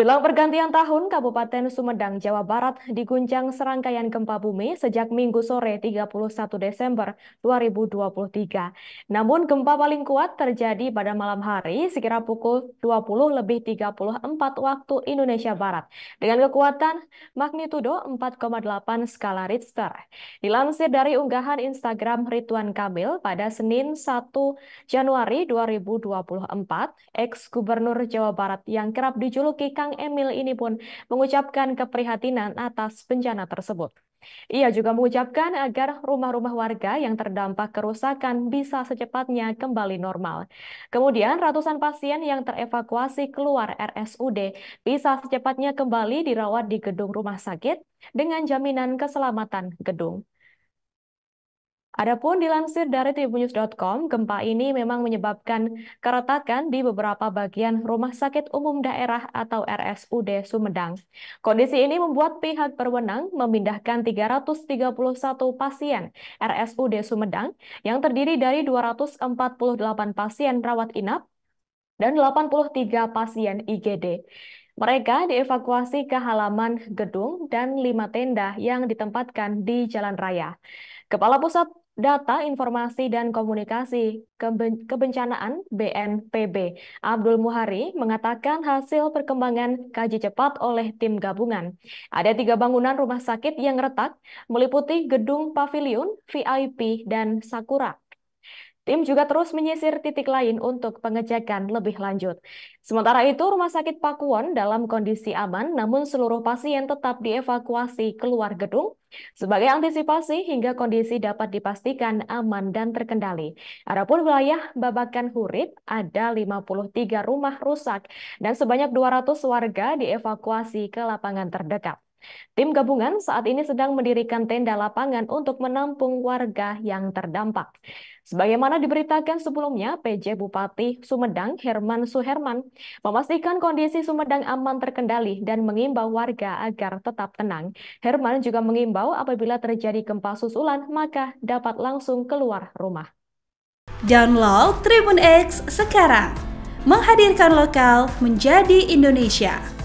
Jelang pergantian tahun, Kabupaten Sumedang, Jawa Barat diguncang serangkaian gempa bumi sejak Minggu sore 31 Desember 2023. Namun gempa paling kuat terjadi pada malam hari sekira pukul 20 lebih 34 waktu Indonesia Barat dengan kekuatan magnitudo 4,8 skala Richter. Dilansir dari unggahan Instagram Rituan Kamil pada Senin 1 Januari 2024, ex-gubernur Jawa Barat yang kerap dijuluki Kang Kang Emil ini pun mengucapkan keprihatinan atas bencana tersebut. Ia juga mengucapkan agar rumah-rumah warga yang terdampak kerusakan bisa secepatnya kembali normal. Kemudian, ratusan pasien yang terevakuasi keluar RSUD bisa secepatnya kembali dirawat di gedung rumah sakit dengan jaminan keselamatan gedung. Adapun dilansir dari tribunnews.com, gempa ini memang menyebabkan keretakan di beberapa bagian Rumah Sakit Umum Daerah atau RSUD Sumedang. Kondisi ini membuat pihak berwenang memindahkan 331 pasien RSUD Sumedang yang terdiri dari 248 pasien rawat inap dan 83 pasien IGD. Mereka dievakuasi ke halaman gedung dan lima tenda yang ditempatkan di jalan raya. Kepala Pusat Data Informasi dan Komunikasi Keben Kebencanaan BNPB Abdul Muhari mengatakan hasil perkembangan kaji cepat oleh tim gabungan. Ada tiga bangunan rumah sakit yang retak, meliputi gedung pavilion, VIP, dan Sakura. Tim juga terus menyisir titik lain untuk pengecekan lebih lanjut. Sementara itu, Rumah Sakit Pakuan dalam kondisi aman, namun seluruh pasien tetap dievakuasi keluar gedung sebagai antisipasi hingga kondisi dapat dipastikan aman dan terkendali. Adapun wilayah Babakan Hurit ada 53 rumah rusak dan sebanyak 200 warga dievakuasi ke lapangan terdekat. Tim gabungan saat ini sedang mendirikan tenda lapangan untuk menampung warga yang terdampak. Sebagaimana diberitakan sebelumnya, PJ Bupati Sumedang Herman Suherman memastikan kondisi Sumedang aman terkendali dan mengimbau warga agar tetap tenang. Herman juga mengimbau apabila terjadi gempa susulan maka dapat langsung keluar rumah. Download Tribun X sekarang. Menghadirkan lokal menjadi Indonesia.